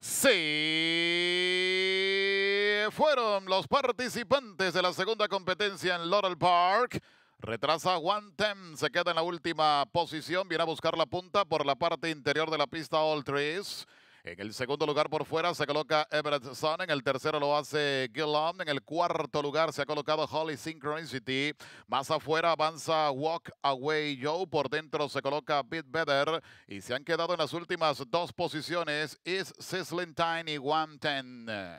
¡Sí! fueron los participantes de la segunda competencia en Laurel Park. Retrasa One se queda en la última posición, viene a buscar la punta por la parte interior de la pista All Trees. En el segundo lugar por fuera se coloca Everett Sun. En el tercero lo hace Gillam. En el cuarto lugar se ha colocado Holly Synchronicity. Más afuera avanza Walk Away Joe. Por dentro se coloca Bit Better. Y se han quedado en las últimas dos posiciones Is Sizzling Tiny 110.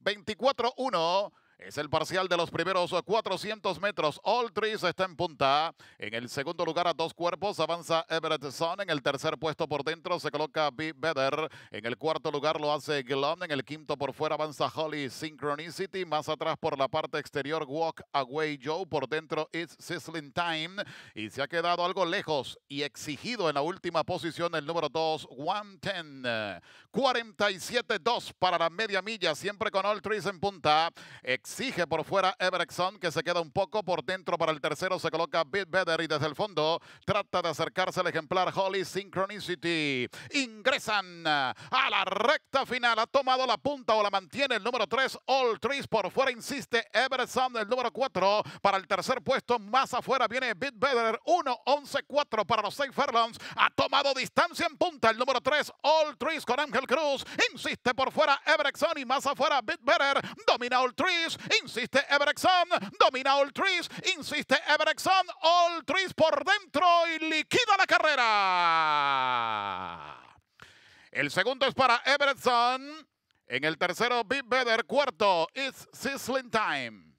24-1. Es el parcial de los primeros 400 metros. All Trees está en punta. En el segundo lugar a dos cuerpos avanza Everett Son. En el tercer puesto por dentro se coloca B. Better. En el cuarto lugar lo hace Glon. En el quinto por fuera avanza Holly Synchronicity. Más atrás por la parte exterior Walk Away Joe. Por dentro It's Sizzling Time. Y se ha quedado algo lejos y exigido en la última posición el número 2, One Ten. 47-2 para la media milla. Siempre con All Trees en punta. Exige por fuera everson que se queda un poco por dentro para el tercero. Se coloca Better y desde el fondo trata de acercarse al ejemplar Holly Synchronicity. Ingresan a la recta final. Ha tomado la punta o la mantiene el número 3. All Trees por fuera insiste Everson el número 4 para el tercer puesto. Más afuera viene Bit Better 1-11-4 para los 6 Furlongs. Ha tomado distancia en punta el número 3. All Trees con Ángel Cruz. Insiste por fuera everson y más afuera Bit Better. Domina All Trees. Insiste Everexon. Domina trees Insiste Everexon. trees por dentro y liquida la carrera. El segundo es para Everson. En el tercero, Big Better. Cuarto, It's Sizzling Time.